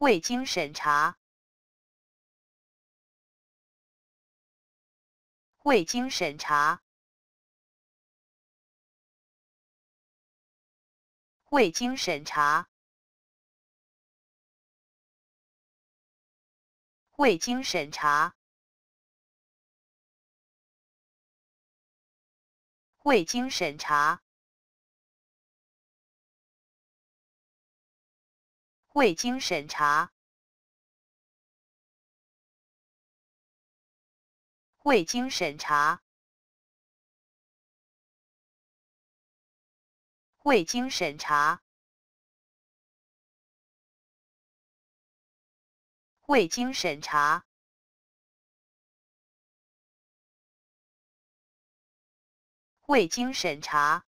未经审查，未经审查，未经审查，未经审查，未经审查。未经审查，未经审查，未经审查，未经审查，未经审查。